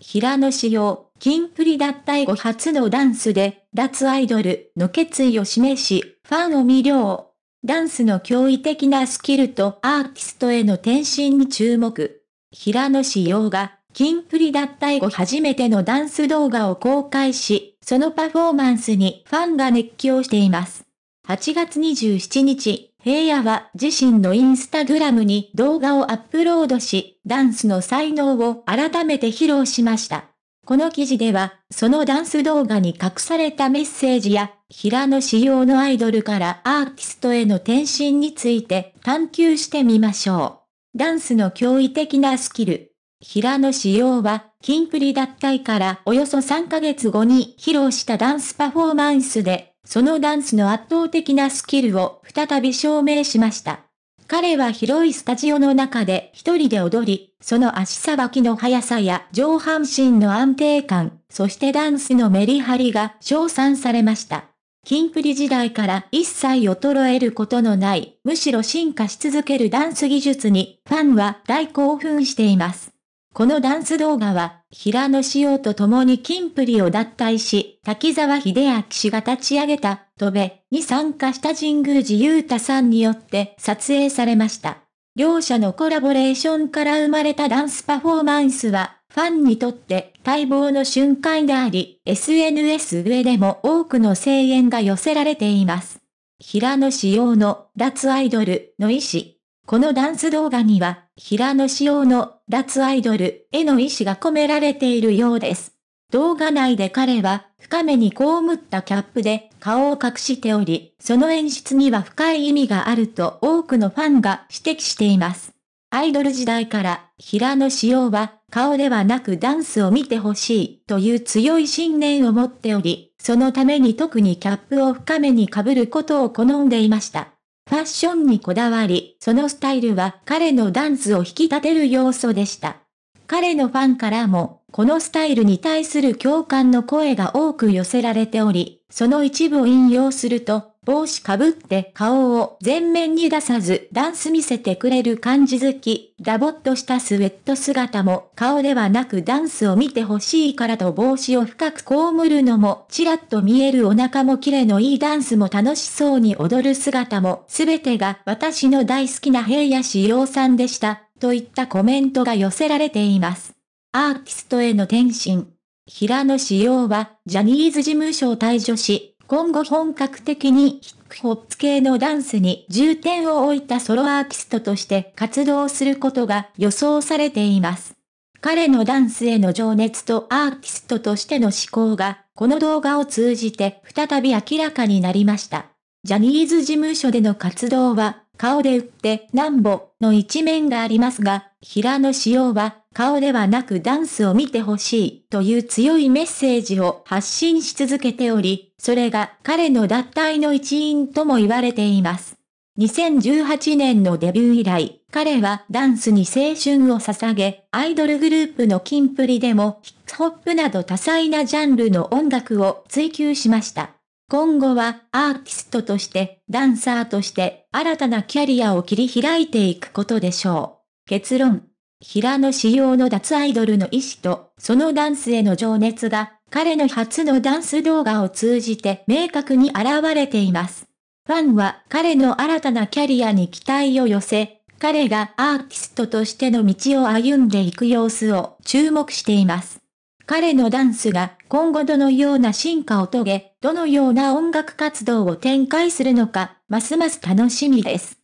平野紫耀、金プリ脱退後初のダンスで、脱アイドルの決意を示し、ファンを魅了。ダンスの驚異的なスキルとアーティストへの転身に注目。平野紫耀が、金プリ脱退後初めてのダンス動画を公開し、そのパフォーマンスにファンが熱狂しています。8月27日、平野は自身のインスタグラムに動画をアップロードし、ダンスの才能を改めて披露しました。この記事では、そのダンス動画に隠されたメッセージや、平野仕様のアイドルからアーティストへの転身について探求してみましょう。ダンスの驚異的なスキル。平野仕様は、キンプリ脱退からおよそ3ヶ月後に披露したダンスパフォーマンスでそのダンスの圧倒的なスキルを再び証明しました。彼は広いスタジオの中で一人で踊り、その足さばきの速さや上半身の安定感、そしてダンスのメリハリが称賛されました。キンプリ時代から一切衰えることのない、むしろ進化し続けるダンス技術に、ファンは大興奮しています。このダンス動画は、平野紫耀と共に金プリを脱退し、滝沢秀明氏が立ち上げた、戸部に参加した神宮寺勇太さんによって撮影されました。両者のコラボレーションから生まれたダンスパフォーマンスは、ファンにとって待望の瞬間であり、SNS 上でも多くの声援が寄せられています。平野紫耀の脱アイドルの意思。このダンス動画には、平野紫耀の脱アイドルへの意思が込められているようです。動画内で彼は深めに被ったキャップで顔を隠しており、その演出には深い意味があると多くのファンが指摘しています。アイドル時代から平野紫耀は顔ではなくダンスを見てほしいという強い信念を持っており、そのために特にキャップを深めに被ることを好んでいました。ファッションにこだわり、そのスタイルは彼のダンスを引き立てる要素でした。彼のファンからもこのスタイルに対する共感の声が多く寄せられており、その一部を引用すると、帽子かぶって顔を前面に出さずダンス見せてくれる感じ好き、ダボっとしたスウェット姿も顔ではなくダンスを見てほしいからと帽子を深く被るのもちらっと見えるお腹もキレのいいダンスも楽しそうに踊る姿も全てが私の大好きな平野志陽さんでした、といったコメントが寄せられています。アーティストへの転身。平野紫耀は、ジャニーズ事務所を退場し、今後本格的にヒップホップ系のダンスに重点を置いたソロアーティストとして活動することが予想されています。彼のダンスへの情熱とアーティストとしての思考が、この動画を通じて再び明らかになりました。ジャニーズ事務所での活動は、顔で売ってなんぼの一面がありますが、平野紫耀は顔ではなくダンスを見てほしいという強いメッセージを発信し続けており、それが彼の脱退の一因とも言われています。2018年のデビュー以来、彼はダンスに青春を捧げ、アイドルグループのキンプリでもヒップホップなど多彩なジャンルの音楽を追求しました。今後はアーティストとして、ダンサーとして、新たなキャリアを切り開いていくことでしょう。結論。平野紫耀の脱アイドルの意志と、そのダンスへの情熱が、彼の初のダンス動画を通じて明確に現れています。ファンは彼の新たなキャリアに期待を寄せ、彼がアーティストとしての道を歩んでいく様子を注目しています。彼のダンスが今後どのような進化を遂げ、どのような音楽活動を展開するのか、ますます楽しみです。